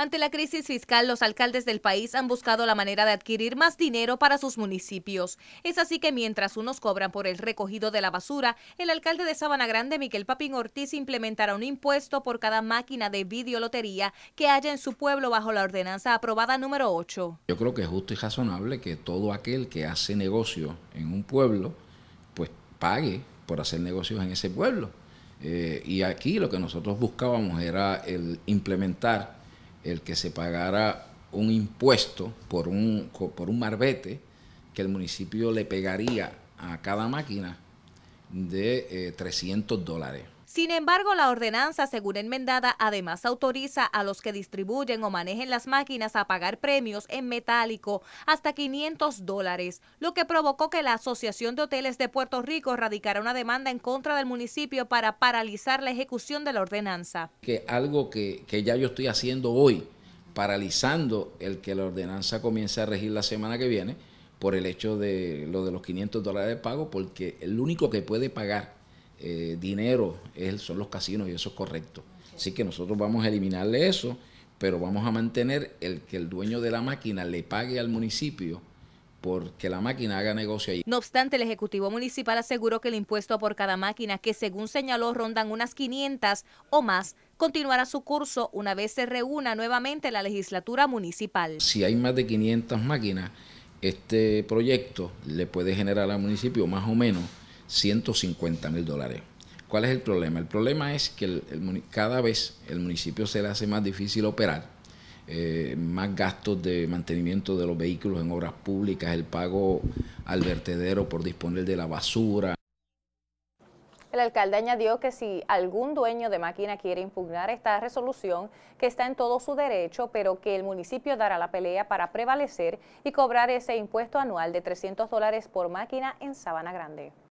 Ante la crisis fiscal, los alcaldes del país han buscado la manera de adquirir más dinero para sus municipios. Es así que mientras unos cobran por el recogido de la basura, el alcalde de Sabana Grande, Miquel Papín Ortiz, implementará un impuesto por cada máquina de videolotería que haya en su pueblo bajo la ordenanza aprobada número 8. Yo creo que es justo y razonable que todo aquel que hace negocio en un pueblo, pues pague por hacer negocios en ese pueblo. Eh, y aquí lo que nosotros buscábamos era el implementar el que se pagara un impuesto por un, por un marbete que el municipio le pegaría a cada máquina de 300 eh, dólares. Sin embargo, la ordenanza, según enmendada, además autoriza a los que distribuyen o manejen las máquinas a pagar premios en metálico hasta 500 dólares, lo que provocó que la Asociación de Hoteles de Puerto Rico radicara una demanda en contra del municipio para paralizar la ejecución de la ordenanza. Que algo que, ya yo estoy haciendo hoy, paralizando el que la ordenanza comience a regir la semana que viene, por el hecho de lo de los 500 dólares de pago, porque el único que puede pagar eh, dinero son los casinos y eso es correcto. Así que nosotros vamos a eliminarle eso, pero vamos a mantener el que el dueño de la máquina le pague al municipio porque la máquina haga negocio ahí. No obstante, el Ejecutivo Municipal aseguró que el impuesto por cada máquina, que según señaló rondan unas 500 o más, continuará su curso una vez se reúna nuevamente la legislatura municipal. Si hay más de 500 máquinas, este proyecto le puede generar al municipio más o menos 150 mil dólares. ¿Cuál es el problema? El problema es que cada vez el municipio se le hace más difícil operar, eh, más gastos de mantenimiento de los vehículos en obras públicas, el pago al vertedero por disponer de la basura. El alcalde añadió que si algún dueño de máquina quiere impugnar esta resolución, que está en todo su derecho, pero que el municipio dará la pelea para prevalecer y cobrar ese impuesto anual de 300 dólares por máquina en Sabana Grande.